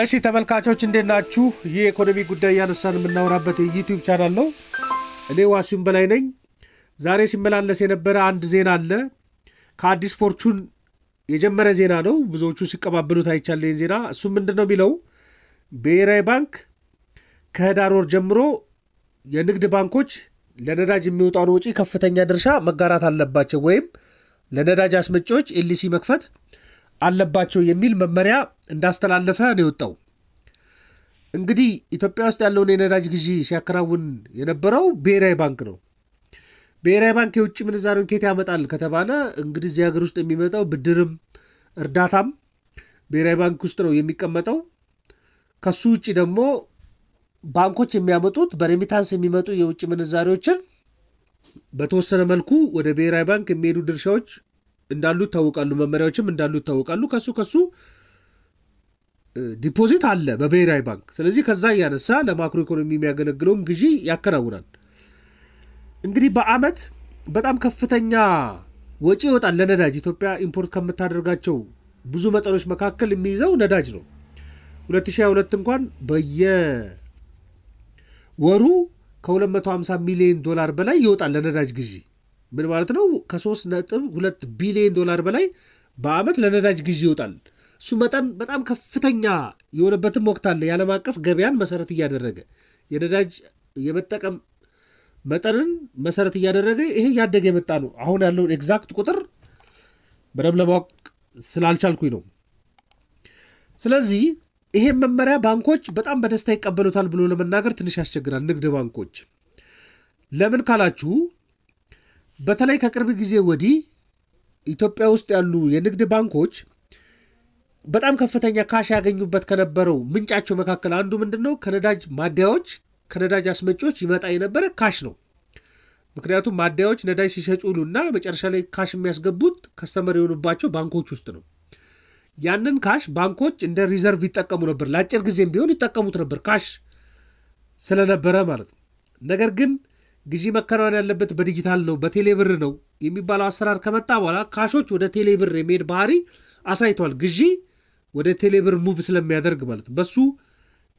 እሺ ተመልካቾች እንዴት ናችሁ? ይህ የኢኮኖሚ ጉዳይ እያነሳን የምናወራበት የዩቲዩብ ቻናል ነው። እኔ ዋሲሁን በላይ ነኝ። ዛሬ ሲመላለስ የነበረ አንድ ዜና አለ። ከአዲስ ፎርቹን የጀመረ ዜና ነው። ብዙዎቹ ሲቀባበሉት አይቻለ ዜና። እሱም ምንድን ነው የሚለው ብሔራዊ ባንክ ከህዳር ወር ጀምሮ የንግድ ባንኮች ለነዳጅ የሚወጣውን ወጪ ከፍተኛ ድርሻ መጋራት አለባቸው ወይም ለነዳጅ አስመጪዎች ኤልሲ መክፈት አለባቸው የሚል መመሪያ እንዳስተላለፈ ነው የወጣው። እንግዲህ ኢትዮጵያ ውስጥ ያለውን የነዳጅ ግዢ ሲያከናውን የነበረው ብሔራዊ ባንክ ነው። ብሔራዊ ባንክ የውጭ ምንዛሪውን ኬት ያመጣል ከተባለ እንግዲህ እዚህ ሀገር ውስጥ የሚመጣው ብድርም እርዳታም ብሔራዊ ባንክ ውስጥ ነው የሚቀመጠው። ከሱ ውጭ ደግሞ ባንኮች የሚያመጡት በሬሚታንስ የሚመጡ የውጭ ምንዛሪዎችን በተወሰነ መልኩ ወደ ብሔራዊ ባንክ የሚሄዱ ድርሻዎች እንዳሉ ይታወቃሉ፣ መመሪያዎችም እንዳሉ ይታወቃሉ። ከሱ ከሱ ዲፖዚት አለ በብሔራዊ ባንክ። ስለዚህ ከዛ እያነሳ ለማክሮ ኢኮኖሚ የሚያገለግለውን ግዢ ያከናውናል። እንግዲህ በአመት በጣም ከፍተኛ ወጪ ይወጣል ለነዳጅ። ኢትዮጵያ ኢምፖርት ከምታደርጋቸው ብዙ መጠኖች መካከል የሚይዘው ነዳጅ ነው። 2022 እንኳን በየወሩ ከ250 ሚሊዮን ዶላር በላይ ይወጣል ለነዳጅ ግዢ። ምን ማለት ነው? ከ3.2 ቢሊዮን ዶላር በላይ በአመት ለነዳጅ ግዢ ይወጣል። እሱ መጠን በጣም ከፍተኛ የሆነበትም ወቅት አለ። የዓለም አቀፍ ገበያን መሰረት እያደረገ የነዳጅ የመጠቀም መጠንን መሰረት እያደረገ ይሄ እያደገ የመጣ ነው። አሁን ያለውን ኤግዛክት ቁጥር በደንብ ለማወቅ ስላልቻልኩኝ ነው። ስለዚህ ይሄን መመሪያ ባንኮች በጣም በደስታ ይቀበሉታል ብሎ ለመናገር ትንሽ ያስቸግራል። ንግድ ባንኮች ለምን ካላችሁ በተለይ ከቅርብ ጊዜ ወዲህ ኢትዮጵያ ውስጥ ያሉ የንግድ ባንኮች በጣም ከፍተኛ ካሽ ያገኙበት ከነበረው ምንጫቸው መካከል አንዱ ምንድን ነው? ከነዳጅ ማደያዎች፣ ከነዳጅ አስመጪዎች ይመጣ የነበረ ካሽ ነው። ምክንያቱም ማደያዎች ነዳጅ ሲሸጡሉና መጨረሻ ላይ ካሽ የሚያስገቡት ከስተመር የሆኑባቸው ባንኮች ውስጥ ነው። ያንን ካሽ ባንኮች እንደ ሪዘርቭ ይጠቀሙ ነበር፣ ለአጭር ጊዜም ቢሆን ይጠቀሙት ነበር ካሽ ስለነበረ ማለት ነው። ነገር ግን ግዢ መከናወን ያለበት በዲጂታል ነው፣ በቴሌብር ነው የሚባለው አሰራር ከመጣ በኋላ ካሾች ወደ ቴሌብር የመሄድ ባህሪ አሳይተዋል። ግዢ ወደ ቴሌብር ሙቭ ስለሚያደርግ ማለት ነው። በሱ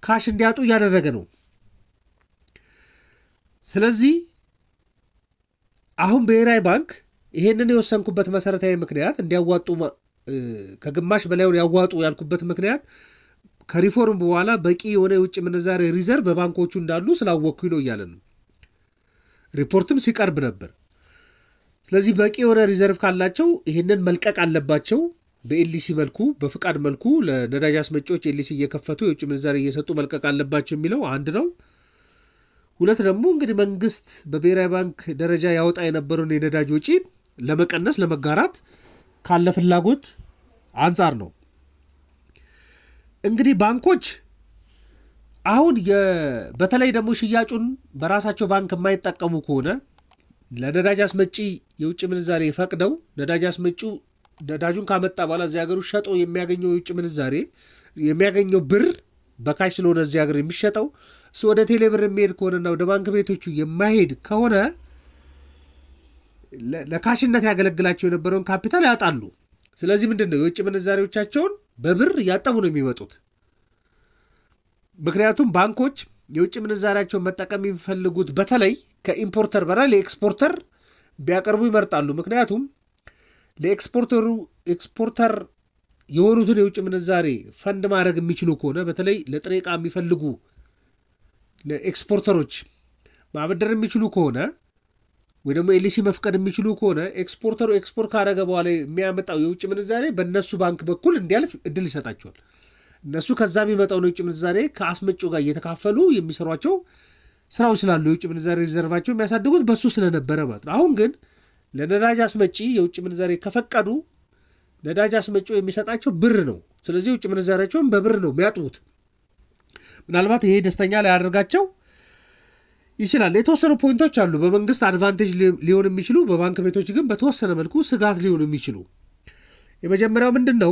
ካሽ እንዲያጡ እያደረገ ነው። ስለዚህ አሁን ብሔራዊ ባንክ ይሄንን የወሰንኩበት መሰረታዊ ምክንያት እንዲያዋጡ ከግማሽ በላይ ያዋጡ ያልኩበት ምክንያት ከሪፎርም በኋላ በቂ የሆነ የውጭ ምንዛሬ ሪዘርቭ በባንኮቹ እንዳሉ ስላወቅኩኝ ነው እያለ ነው። ሪፖርትም ሲቀርብ ነበር። ስለዚህ በቂ የሆነ ሪዘርቭ ካላቸው ይህንን መልቀቅ አለባቸው። በኤልሲ መልኩ በፍቃድ መልኩ ለነዳጅ አስመጪዎች ኤልሲ እየከፈቱ የውጭ ምንዛሬ እየሰጡ መልቀቅ አለባቸው የሚለው አንድ ነው። ሁለት ደግሞ እንግዲህ መንግስት በብሔራዊ ባንክ ደረጃ ያወጣ የነበረውን የነዳጅ ወጪ ለመቀነስ ለመጋራት ካለ ፍላጎት አንጻር ነው። እንግዲህ ባንኮች አሁን በተለይ ደግሞ ሽያጩን በራሳቸው ባንክ የማይጠቀሙ ከሆነ ለነዳጅ አስመጪ የውጭ ምንዛሬ ፈቅደው ነዳጅ አስመጪው ነዳጁን ካመጣ በኋላ እዚህ ሀገር ሸጦ የሚያገኘው የውጭ ምንዛሬ የሚያገኘው ብር በካሽ ስለሆነ እዚህ ሀገር የሚሸጠው እሱ ወደ ቴሌብር የሚሄድ ከሆነና ወደ ባንክ ቤቶቹ የማይሄድ ከሆነ ለካሽነት ያገለግላቸው የነበረውን ካፒታል ያጣሉ። ስለዚህ ምንድን ነው የውጭ ምንዛሬዎቻቸውን በብር እያጠቡ ነው የሚመጡት። ምክንያቱም ባንኮች የውጭ ምንዛሪያቸውን መጠቀም የሚፈልጉት በተለይ ከኢምፖርተር በላይ ለኤክስፖርተር ቢያቀርቡ ይመርጣሉ። ምክንያቱም ለኤክስፖርተሩ ኤክስፖርተር የሆኑትን የውጭ ምንዛሬ ፈንድ ማድረግ የሚችሉ ከሆነ በተለይ ለጥሬ ዕቃ የሚፈልጉ ለኤክስፖርተሮች ማበደር የሚችሉ ከሆነ ወይ ደግሞ ኤልሲ መፍቀድ የሚችሉ ከሆነ ኤክስፖርተሩ ኤክስፖርት ካደረገ በኋላ የሚያመጣው የውጭ ምንዛሬ በእነሱ ባንክ በኩል እንዲያልፍ እድል ይሰጣቸዋል። እነሱ ከዛ የሚመጣውን የውጭ ምንዛሬ ከአስመጪው ጋር እየተካፈሉ የሚሰሯቸው ስራዎች ስላሉ የውጭ ምንዛሬ ሪዘርቫቸው የሚያሳድጉት በሱ ስለነበረ ማለት ነው። አሁን ግን ለነዳጅ አስመጪ የውጭ ምንዛሬ ከፈቀዱ ነዳጅ አስመጪው የሚሰጣቸው ብር ነው። ስለዚህ የውጭ ምንዛሬያቸውን በብር ነው የሚያጥቡት። ምናልባት ይሄ ደስተኛ ላይ ላያደርጋቸው ይችላል። የተወሰኑ ፖይንቶች አሉ በመንግስት አድቫንቴጅ ሊሆን የሚችሉ በባንክ ቤቶች ግን በተወሰነ መልኩ ስጋት ሊሆኑ የሚችሉ የመጀመሪያው ምንድን ነው?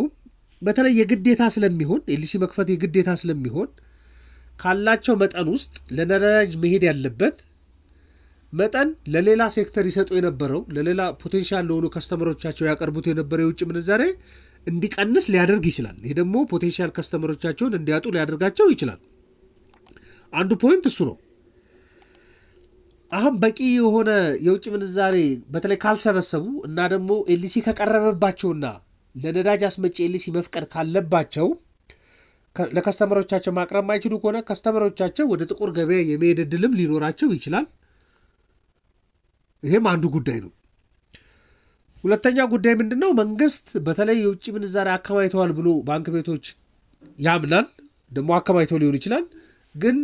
በተለይ የግዴታ ስለሚሆን ኤልሲ መክፈት የግዴታ ስለሚሆን ካላቸው መጠን ውስጥ ለነዳጅ መሄድ ያለበት መጠን ለሌላ ሴክተር ይሰጡ የነበረው ለሌላ ፖቴንሻል ለሆኑ ከስተመሮቻቸው ያቀርቡት የነበረ የውጭ ምንዛሬ እንዲቀንስ ሊያደርግ ይችላል። ይህ ደግሞ ፖቴንሻል ከስተመሮቻቸውን እንዲያጡ ሊያደርጋቸው ይችላል። አንዱ ፖይንት እሱ ነው። አሁን በቂ የሆነ የውጭ ምንዛሬ በተለይ ካልሰበሰቡ እና ደግሞ ኤልሲ ከቀረበባቸውና ለነዳጅ አስመጪ ኤልሲ መፍቀድ ካለባቸው ለከስተመሮቻቸው ማቅረብ ማይችሉ ከሆነ ከስተመሮቻቸው ወደ ጥቁር ገበያ የመሄድ እድልም ሊኖራቸው ይችላል። ይህም አንዱ ጉዳይ ነው። ሁለተኛው ጉዳይ ምንድን ነው? መንግስት በተለይ የውጭ ምንዛሬ አከማይተዋል ብሎ ባንክ ቤቶች ያምናል። ደግሞ አከማይተው ሊሆን ይችላል ግን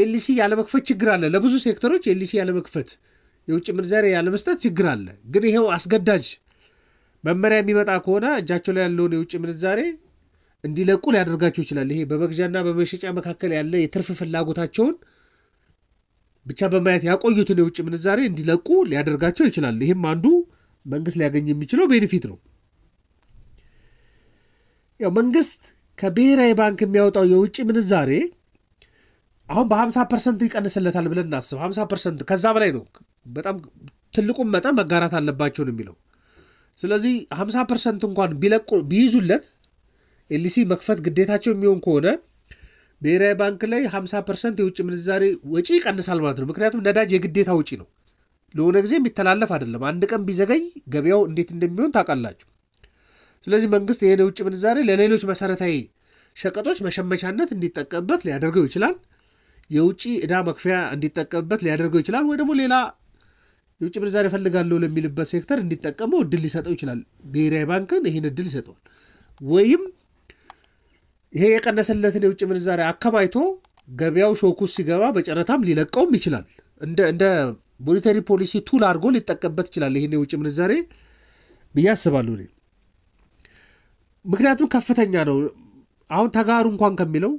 ኤልሲ ያለመክፈት ችግር አለ። ለብዙ ሴክተሮች ኤልሲ ያለመክፈት፣ የውጭ ምንዛሬ ያለመስጠት ችግር አለ። ግን ይሄው አስገዳጅ መመሪያ የሚመጣ ከሆነ እጃቸው ላይ ያለውን የውጭ ምንዛሬ እንዲለቁ ሊያደርጋቸው ይችላል። ይሄ በመግዣና በመሸጫ መካከል ያለ የትርፍ ፍላጎታቸውን ብቻ በማየት ያቆዩትን የውጭ ምንዛሬ እንዲለቁ ሊያደርጋቸው ይችላል። ይህም አንዱ መንግስት ሊያገኝ የሚችለው ቤኔፊት ነው። ያው መንግስት ከብሔራዊ ባንክ የሚያወጣው የውጭ ምንዛሬ አሁን በ50 ፐርሰንት ይቀንስለታል ብለን እናስብ። 50 ፐርሰንት ከዛ በላይ ነው። በጣም ትልቁም መጠን መጋራት አለባቸው ነው የሚለው። ስለዚህ 50 ፐርሰንት እንኳን ቢለቁ ቢይዙለት ኤልሲ መክፈት ግዴታቸው የሚሆን ከሆነ ብሔራዊ ባንክ ላይ 50 ፐርሰንት የውጭ ምንዛሬ ወጪ ይቀንሳል ማለት ነው። ምክንያቱም ነዳጅ የግዴታ ውጪ ነው፣ ለሆነ ጊዜ የሚተላለፍ አይደለም። አንድ ቀን ቢዘገይ ገበያው እንዴት እንደሚሆን ታውቃላችሁ። ስለዚህ መንግስት ይህን የውጭ ምንዛሬ ለሌሎች መሰረታዊ ሸቀጦች መሸመቻነት እንዲጠቀምበት ሊያደርገው ይችላል። የውጭ ዕዳ መክፈያ እንዲጠቀምበት ሊያደርገው ይችላል ወይ ደግሞ ሌላ የውጭ ምንዛሪ እፈልጋለሁ ለሚልበት ሴክተር እንዲጠቀመው እድል ሊሰጠው ይችላል። ብሔራዊ ባንክን ይህን እድል ይሰጠዋል። ወይም ይሄ የቀነሰለትን የውጭ ምንዛሪ አከማይቶ ገበያው ሾኩ ሲገባ በጨረታም ሊለቀውም ይችላል። እንደ ሞኔተሪ ፖሊሲ ቱል አድርጎ ሊጠቀምበት ይችላል። ይህን የውጭ ምንዛሬ ብዬ አስባለሁ እኔ ምክንያቱም ከፍተኛ ነው። አሁን ተጋሩ እንኳን ከሚለው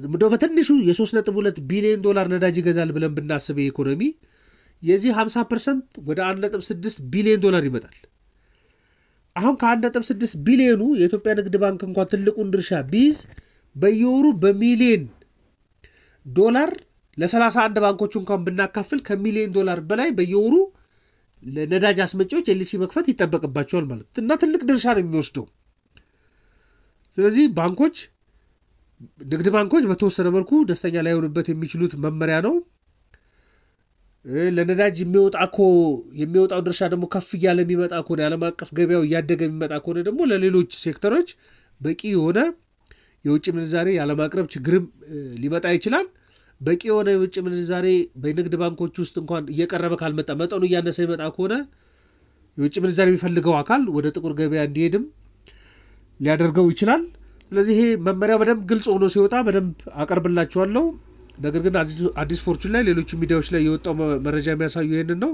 እንደው በትንሹ የ3.2 ቢሊዮን ዶላር ነዳጅ ይገዛል ብለን ብናስብ የኢኮኖሚ የዚህ 50 ፐርሰንት ወደ 1.6 ቢሊዮን ዶላር ይመጣል። አሁን ከ1.6 ቢሊዮኑ የኢትዮጵያ ንግድ ባንክ እንኳን ትልቁን ድርሻ ቢይዝ በየወሩ በሚሊዮን ዶላር ለ31 ባንኮች እንኳን ብናካፍል ከሚሊዮን ዶላር በላይ በየወሩ ለነዳጅ አስመጪዎች ኤልሲ መክፈት ይጠበቅባቸዋል ማለት እና ትልቅ ድርሻ ነው የሚወስደው። ስለዚህ ባንኮች ንግድ ባንኮች በተወሰነ መልኩ ደስተኛ ላይሆኑበት የሚችሉት መመሪያ ነው። ለነዳጅ የሚወጣ ኮ የሚወጣው ድርሻ ደግሞ ከፍ እያለ የሚመጣ ከሆነ የዓለም አቀፍ ገበያው እያደገ የሚመጣ ከሆነ ደግሞ ለሌሎች ሴክተሮች በቂ የሆነ የውጭ ምንዛሬ ያለማቅረብ ችግርም ሊመጣ ይችላል። በቂ የሆነ የውጭ ምንዛሬ በንግድ ባንኮች ውስጥ እንኳን እየቀረበ ካልመጣ መጠኑ እያነሰ ይመጣ ከሆነ የውጭ ምንዛሬ የሚፈልገው አካል ወደ ጥቁር ገበያ እንዲሄድም ሊያደርገው ይችላል። ስለዚህ ይሄ መመሪያ በደንብ ግልጽ ሆኖ ሲወጣ በደንብ አቀርብላችኋለሁ። ነገር ግን አዲስ ፎርቹን ላይ፣ ሌሎች ሚዲያዎች ላይ የወጣው መረጃ የሚያሳዩ ይህንን ነው።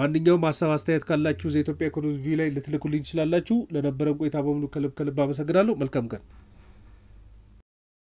ማንኛውም ሀሳብ አስተያየት ካላችሁ ዘኢትዮጵያ ኢኮኖሚ ቪው ላይ ልትልኩልኝ ትችላላችሁ። ለነበረን ቆይታ በሙሉ ከልብ ከልብ አመሰግናለሁ። መልካም ቀን